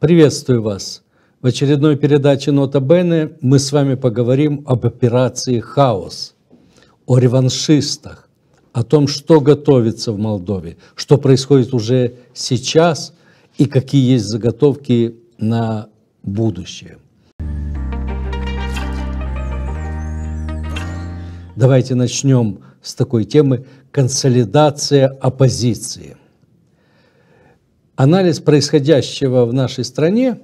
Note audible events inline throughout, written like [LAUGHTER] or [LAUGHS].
Приветствую вас! В очередной передаче «Нота Бене» мы с вами поговорим об операции «Хаос», о реваншистах, о том, что готовится в Молдове, что происходит уже сейчас и какие есть заготовки на будущее. Давайте начнем с такой темы «Консолидация оппозиции». Анализ происходящего в нашей стране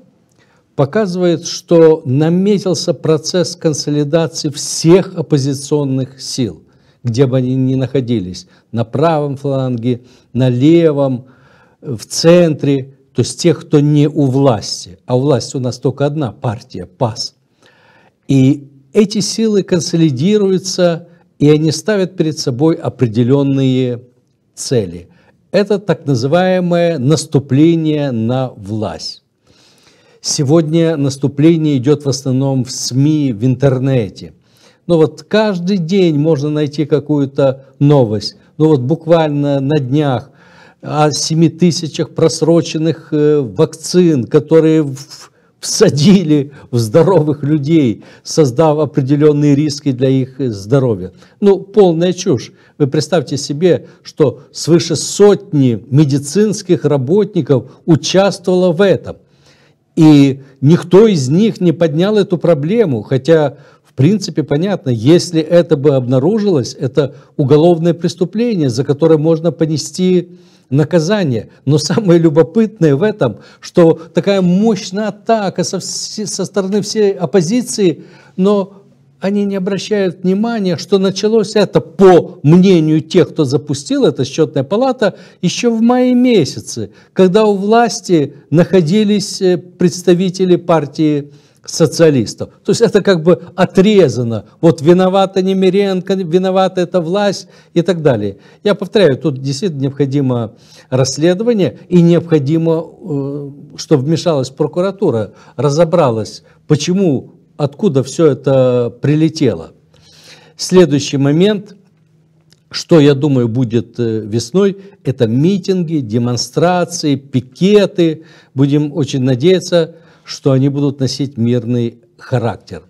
показывает, что наметился процесс консолидации всех оппозиционных сил, где бы они ни находились, на правом фланге, на левом, в центре, то есть тех, кто не у власти. А у власти у нас только одна партия – ПАС. И эти силы консолидируются, и они ставят перед собой определенные цели – это так называемое наступление на власть. Сегодня наступление идет в основном в СМИ, в интернете. Но вот каждый день можно найти какую-то новость. Но ну вот буквально на днях о 7 тысячах просроченных э, вакцин, которые в всадили в здоровых людей, создав определенные риски для их э, здоровья. Ну, полная чушь. Вы представьте себе, что свыше сотни медицинских работников участвовало в этом. И никто из них не поднял эту проблему, хотя принципе, понятно, если это бы обнаружилось, это уголовное преступление, за которое можно понести наказание. Но самое любопытное в этом, что такая мощная атака со, со стороны всей оппозиции, но они не обращают внимания, что началось это, по мнению тех, кто запустил это, счетная палата, еще в мае месяце, когда у власти находились э, представители партии социалистов. То есть это как бы отрезано. Вот виновата Немиренко, виновата эта власть и так далее. Я повторяю, тут действительно необходимо расследование и необходимо, э, чтобы вмешалась прокуратура, разобралась, почему, откуда все это прилетело. Следующий момент, что, я думаю, будет э, весной, это митинги, демонстрации, пикеты. Будем очень надеяться, что они будут носить мирный характер.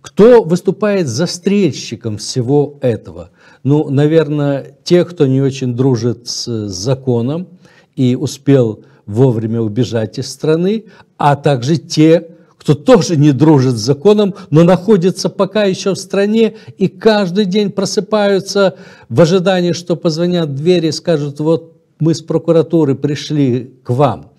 Кто выступает застрельщиком всего этого? Ну, наверное, те, кто не очень дружит с законом и успел вовремя убежать из страны, а также те, кто тоже не дружит с законом, но находится пока еще в стране и каждый день просыпаются в ожидании, что позвонят в дверь и скажут, вот мы с прокуратуры пришли к вам.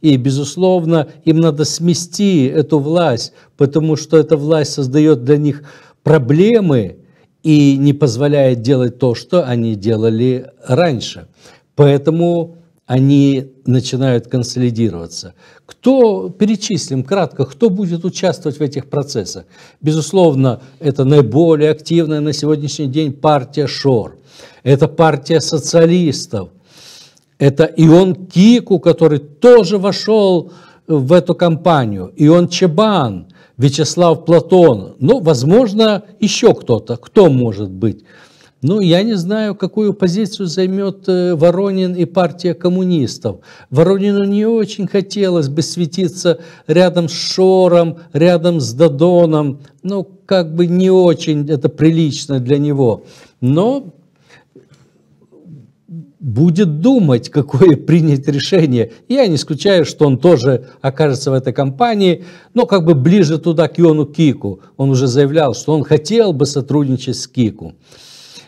И, безусловно, им надо смести эту власть, потому что эта власть создает для них проблемы и не позволяет делать то, что они делали раньше. Поэтому они начинают консолидироваться. Кто, перечислим кратко, кто будет участвовать в этих процессах? Безусловно, это наиболее активная на сегодняшний день партия ШОР. Это партия социалистов, это Ион Кику, который тоже вошел в эту компанию, Ион Чебан, Вячеслав Платон, ну, возможно, еще кто-то, кто может быть. Ну, я не знаю, какую позицию займет э, Воронин и партия коммунистов. Воронину не очень хотелось бы светиться рядом с Шором, рядом с Дадоном. Ну, как бы не очень это прилично для него. Но будет думать, какое [LAUGHS] принять решение. Я не исключаю, что он тоже окажется в этой компании, но как бы ближе туда к Иону Кику. Он уже заявлял, что он хотел бы сотрудничать с Кику.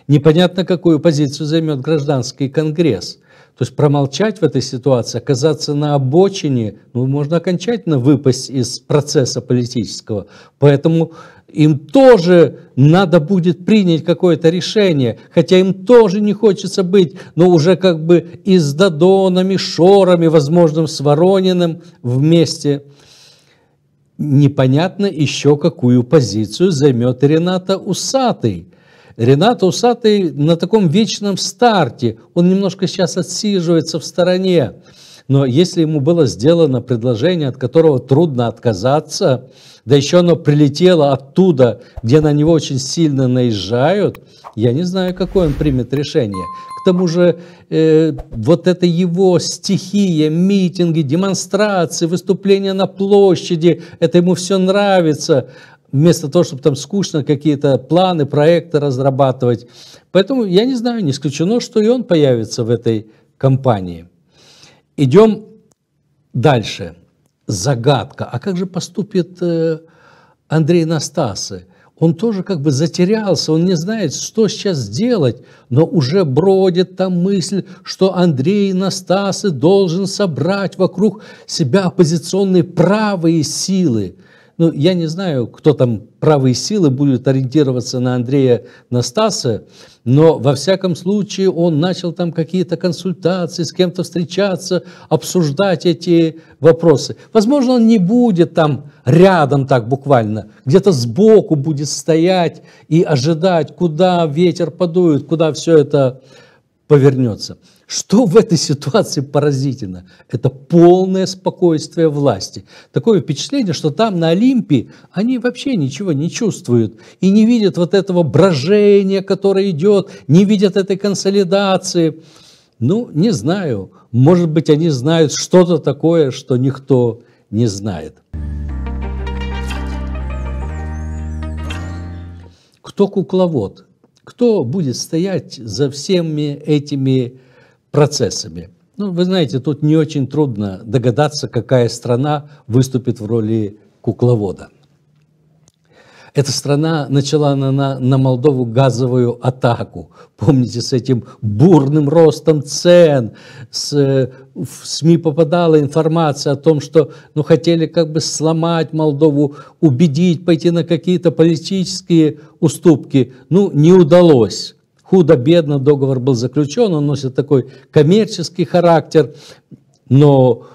Непонятно, какую позицию займет гражданский конгресс. То есть промолчать в этой ситуации, оказаться на обочине, ну, можно окончательно выпасть из процесса политического. Поэтому им тоже надо будет принять какое-то решение, хотя им тоже не хочется быть, но уже как бы и с Дадонами, Шорами, возможно, с Ворониным вместе. Непонятно еще, какую позицию займет Рената Усатый. Рената Усатый на таком вечном старте, он немножко сейчас отсиживается в стороне. Но если ему было сделано предложение, от которого трудно отказаться, да еще оно прилетело оттуда, где на него очень сильно наезжают, я не знаю, какое он примет решение. К тому же э, вот это его стихия, митинги, демонстрации, выступления на площади, это ему все нравится вместо того, чтобы там скучно какие-то планы, проекты разрабатывать. Поэтому я не знаю, не исключено, что и он появится в этой компании. Идем дальше. Загадка. А как же поступит э, Андрей Настасы? Он тоже как бы затерялся, он не знает, что сейчас делать, но уже бродит там мысль, что Андрей Настасы должен собрать вокруг себя оппозиционные правые силы – ну, я не знаю, кто там правые силы будет ориентироваться на Андрея Настаса, но во всяком случае он начал там какие-то консультации, с кем-то встречаться, обсуждать эти вопросы. Возможно, он не будет там рядом так буквально, где-то сбоку будет стоять и ожидать, куда ветер подует, куда все это повернется. Что в этой ситуации поразительно? Это полное спокойствие власти. Такое впечатление, что там на Олимпе они вообще ничего не чувствуют и не видят вот этого брожения, которое идет, не видят этой консолидации. Ну, не знаю, может быть, они знают что-то такое, что никто не знает. Кто кукловод? Кто будет стоять за всеми этими процессами? Ну, вы знаете, тут не очень трудно догадаться, какая страна выступит в роли кукловода. Эта страна начала на, на, на Молдову газовую атаку. Помните, с этим бурным ростом цен, с, в СМИ попадала информация о том, что ну, хотели как бы сломать Молдову, убедить, пойти на какие-то политические уступки. Ну, не удалось худо-бедно договор был заключен, он носит такой коммерческий характер, но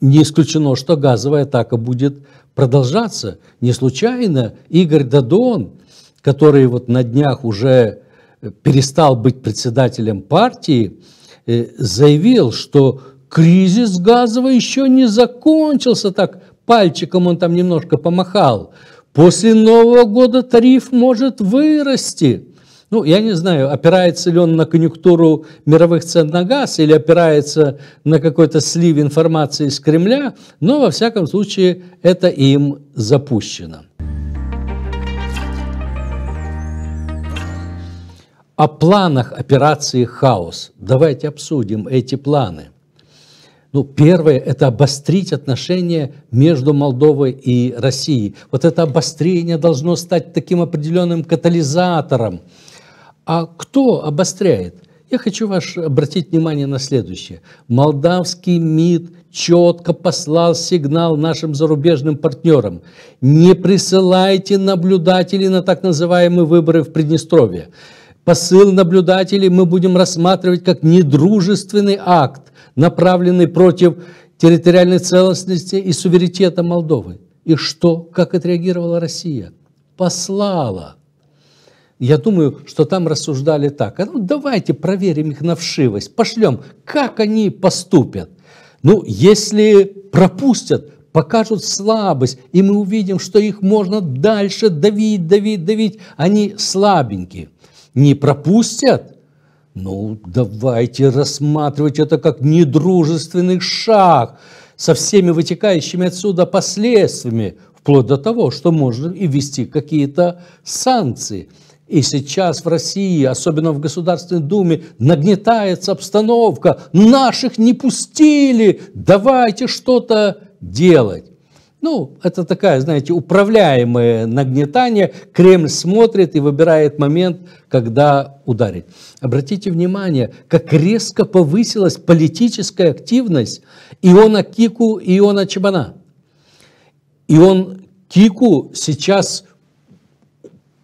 не исключено, что газовая атака будет продолжаться. Не случайно Игорь Дадон, который вот на днях уже э, перестал быть председателем партии, э, заявил, что кризис газовый еще не закончился так, пальчиком он там немножко помахал. После Нового года тариф может вырасти ну, я не знаю, опирается ли он на конъюнктуру мировых цен на газ или опирается на какой-то слив информации из Кремля, но, во всяком случае, это им запущено. О планах операции «Хаос». Давайте обсудим эти планы. Ну, первое – это обострить отношения между Молдовой и Россией. Вот это обострение должно стать таким определенным катализатором – а кто обостряет? Я хочу ваш, обратить внимание на следующее. Молдавский МИД четко послал сигнал нашим зарубежным партнерам. Не присылайте наблюдателей на так называемые выборы в Приднестровье. Посыл наблюдателей мы будем рассматривать как недружественный акт, направленный против территориальной целостности и суверенитета Молдовы. И что? Как отреагировала Россия? Послала я думаю, что там рассуждали так. «А ну давайте проверим их на вшивость, пошлем, как они поступят. Ну, если пропустят, покажут слабость, и мы увидим, что их можно дальше давить, давить, давить. Они слабенькие. Не пропустят? Ну, давайте рассматривать это как недружественный шаг со всеми вытекающими отсюда последствиями, вплоть до того, что можно и ввести какие-то санкции. И сейчас в России, особенно в Государственной Думе, нагнетается обстановка. Наших не пустили, давайте что-то делать. Ну, это такая, знаете, управляемое нагнетание. Кремль смотрит и выбирает момент, когда ударить. Обратите внимание, как резко повысилась политическая активность Иона Кику и Иона Чебана. И он Кику сейчас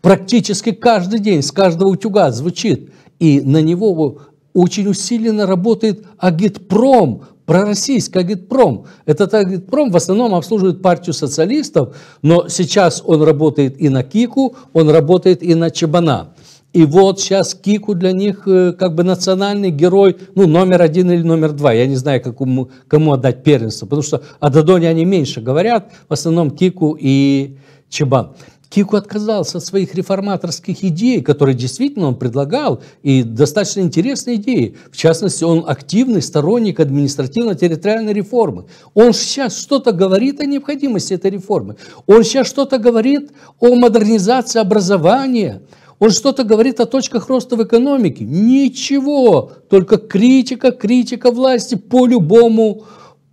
практически каждый день с каждого утюга звучит, и на него очень усиленно работает агитпром, пророссийский агитпром. Этот агитпром в основном обслуживает партию социалистов, но сейчас он работает и на Кику, он работает и на Чебана. И вот сейчас Кику для них э, как бы национальный герой, ну, номер один или номер два. Я не знаю, какому, кому отдать первенство, потому что о Дадоне они меньше говорят, в основном Кику и Чебан. Кику отказался от своих реформаторских идей, которые действительно он предлагал, и достаточно интересные идеи. В частности, он активный сторонник административно-территориальной реформы. Он сейчас что-то говорит о необходимости этой реформы. Он сейчас что-то говорит о модернизации образования. Он что-то говорит о точках роста в экономике. Ничего, только критика, критика власти по любому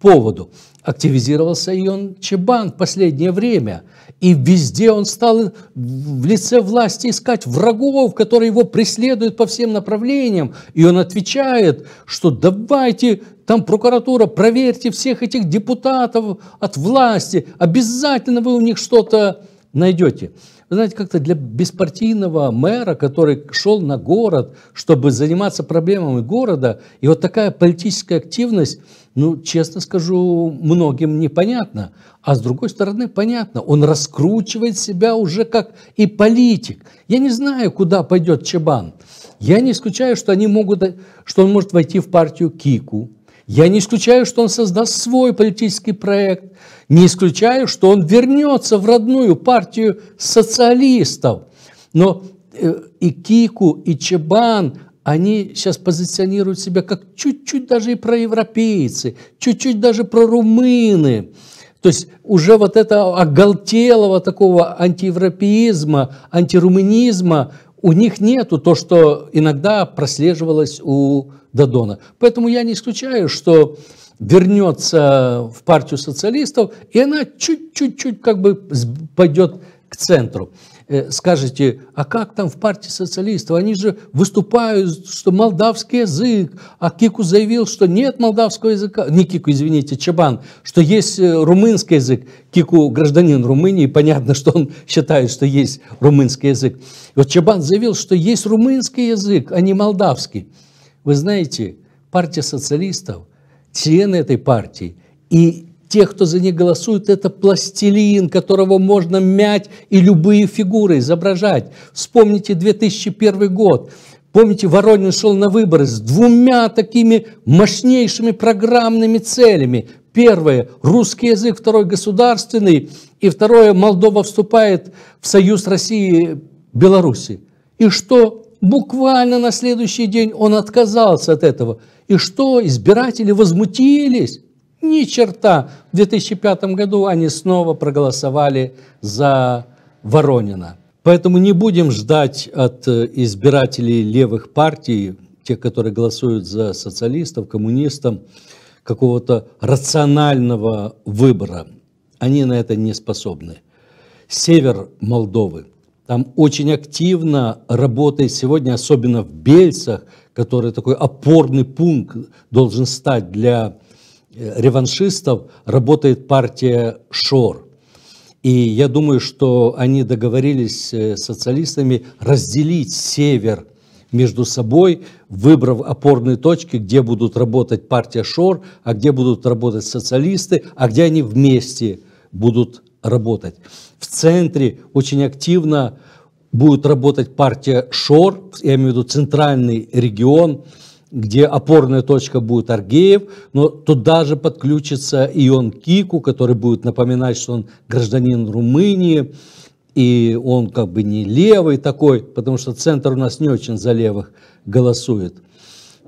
поводу активизировался и он Чебан в последнее время. И везде он стал в лице власти искать врагов, которые его преследуют по всем направлениям. И он отвечает, что давайте, там прокуратура, проверьте всех этих депутатов от власти, обязательно вы у них что-то найдете. Вы знаете, как-то для беспартийного мэра, который шел на город, чтобы заниматься проблемами города, и вот такая политическая активность, ну, честно скажу, многим непонятно. А с другой стороны, понятно, он раскручивает себя уже как и политик. Я не знаю, куда пойдет Чебан. Я не исключаю, что, они могут, что он может войти в партию Кику, я не исключаю, что он создаст свой политический проект, не исключаю, что он вернется в родную партию социалистов. Но э, и Кику, и Чебан, они сейчас позиционируют себя как чуть-чуть даже и проевропейцы, чуть-чуть даже прорумыны. То есть уже вот это оголтелого такого антиевропеизма, антирумынизма – у них нету то, что иногда прослеживалось у Дадона. Поэтому я не исключаю, что вернется в партию социалистов, и она чуть-чуть как бы пойдет к центру. Э, скажете, а как там в партии социалистов? Они же выступают, что молдавский язык. А Кику заявил, что нет молдавского языка. Не Кику, извините, Чабан, что есть э, румынский язык. Кику гражданин Румынии, понятно, что он считает, что есть румынский язык. Вот Чабан заявил, что есть румынский язык, а не молдавский. Вы знаете, партия социалистов, члены этой партии и те, кто за них голосуют, это пластилин, которого можно мять и любые фигуры изображать. Вспомните 2001 год. Помните, Воронин шел на выборы с двумя такими мощнейшими программными целями. Первое – русский язык, второй – государственный, и второе – Молдова вступает в союз России Беларуси. И что? Буквально на следующий день он отказался от этого. И что? Избиратели возмутились. Ни черта. В 2005 году они снова проголосовали за Воронина. Поэтому не будем ждать от э, избирателей левых партий, тех, которые голосуют за социалистов, коммунистов, какого-то рационального выбора. Они на это не способны. Север Молдовы. Там очень активно работает сегодня, особенно в Бельцах, который такой опорный пункт должен стать для реваншистов работает партия Шор. И я думаю, что они договорились э, с социалистами разделить север между собой, выбрав опорные точки, где будут работать партия Шор, а где будут работать социалисты, а где они вместе будут работать. В центре очень активно будет работать партия Шор, я имею в виду центральный регион, где опорная точка будет Аргеев, но туда же подключится Ион Кику, который будет напоминать, что он гражданин Румынии, и он как бы не левый такой, потому что центр у нас не очень за левых голосует.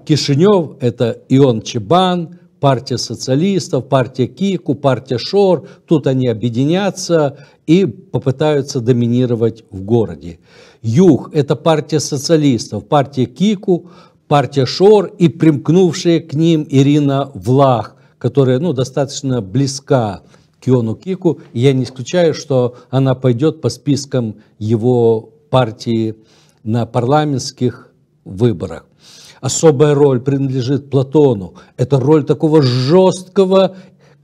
Кишинев – это Ион Чебан, партия социалистов, партия Кику, партия Шор. Тут они объединятся и попытаются доминировать в городе. Юг – это партия социалистов, партия Кику – партия Шор и примкнувшая к ним Ирина Влах, которая ну, достаточно близка Киону Кику. я не исключаю, что она пойдет по спискам его партии на парламентских выборах. Особая роль принадлежит Платону. Это роль такого жесткого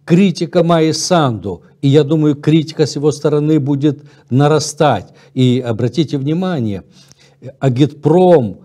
критика Майи Санду. И я думаю, критика с его стороны будет нарастать. И обратите внимание, Агитпром –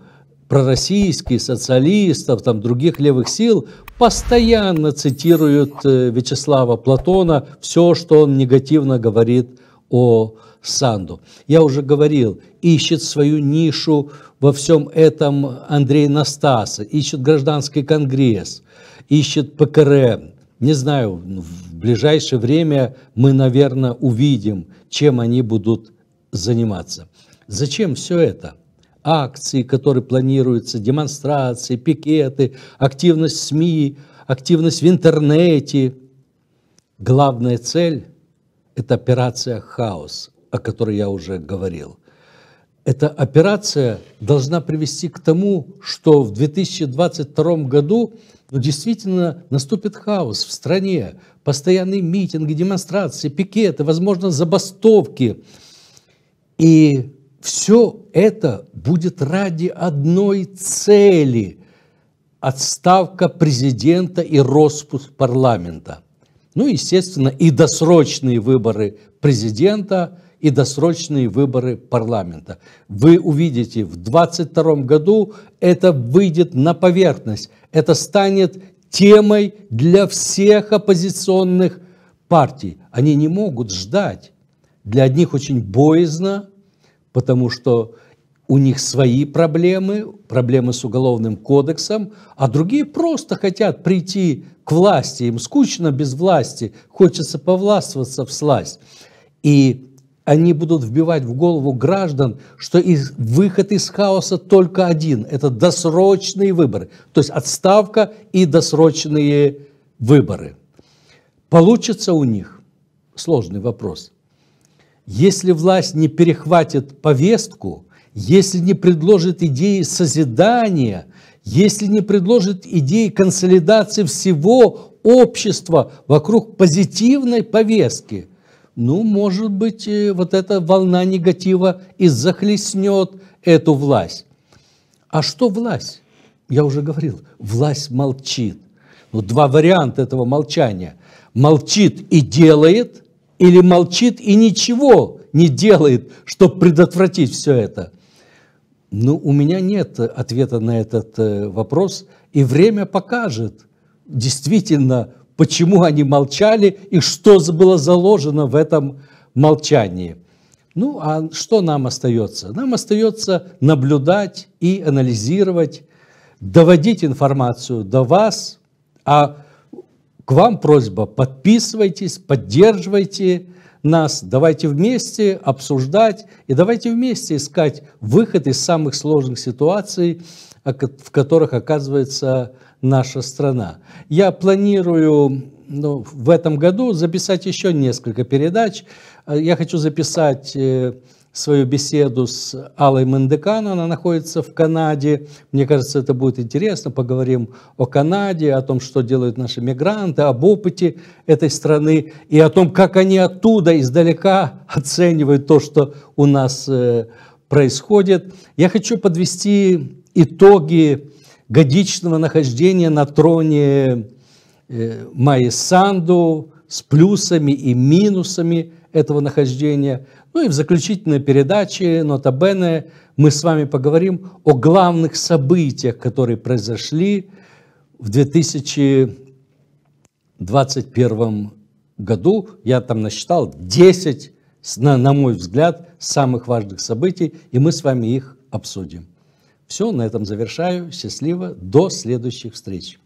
пророссийских, социалистов, там, других левых сил постоянно цитируют э, Вячеслава Платона, все, что он негативно говорит о Санду. Я уже говорил, ищет свою нишу во всем этом Андрей Настаса, ищет гражданский конгресс, ищет ПКРМ. Не знаю, ну, в ближайшее время мы, наверное, увидим, чем они будут заниматься. Зачем все это? акции, которые планируются, демонстрации, пикеты, активность СМИ, активность в интернете. Главная цель – это операция «Хаос», о которой я уже говорил. Эта операция должна привести к тому, что в 2022 году ну, действительно наступит хаос в стране. Постоянные митинги, демонстрации, пикеты, возможно, забастовки. И все это будет ради одной цели – отставка президента и распуск парламента. Ну, естественно, и досрочные выборы президента, и досрочные выборы парламента. Вы увидите, в 2022 году это выйдет на поверхность. Это станет темой для всех оппозиционных партий. Они не могут ждать. Для одних очень боязно – потому что у них свои проблемы, проблемы с уголовным кодексом, а другие просто хотят прийти к власти, им скучно без власти, хочется повластвоваться в власть, И они будут вбивать в голову граждан, что из, выход из хаоса только один – это досрочные выборы, то есть отставка и досрочные выборы. Получится у них? Сложный вопрос – если власть не перехватит повестку, если не предложит идеи созидания, если не предложит идеи консолидации всего общества вокруг позитивной повестки, ну, может быть, э, вот эта волна негатива и захлестнет эту власть. А что власть? Я уже говорил, власть молчит. Ну, два варианта этого молчания. Молчит и делает, или молчит и ничего не делает, чтобы предотвратить все это? Ну, у меня нет ответа на этот э, вопрос, и время покажет, действительно, почему они молчали и что было заложено в этом молчании. Ну, а что нам остается? Нам остается наблюдать и анализировать, доводить информацию до вас, а вам просьба, подписывайтесь, поддерживайте нас, давайте вместе обсуждать и давайте вместе искать выход из самых сложных ситуаций, в которых оказывается наша страна. Я планирую ну, в этом году записать еще несколько передач. Э, я хочу записать э, свою беседу с Аллой Мендекан, она находится в Канаде. Мне кажется, это будет интересно. Поговорим о Канаде, о том, что делают наши мигранты, об опыте этой страны и о том, как они оттуда, издалека оценивают то, что у нас э, происходит. Я хочу подвести итоги годичного нахождения на троне э, Майи Санду, с плюсами и минусами этого нахождения. Ну и в заключительной передаче нота «Нотабене» мы с вами поговорим о главных событиях, которые произошли в 2021 году. Я там насчитал 10, на, на мой взгляд, самых важных событий, и мы с вами их обсудим. Все, на этом завершаю. Счастливо. До следующих встреч.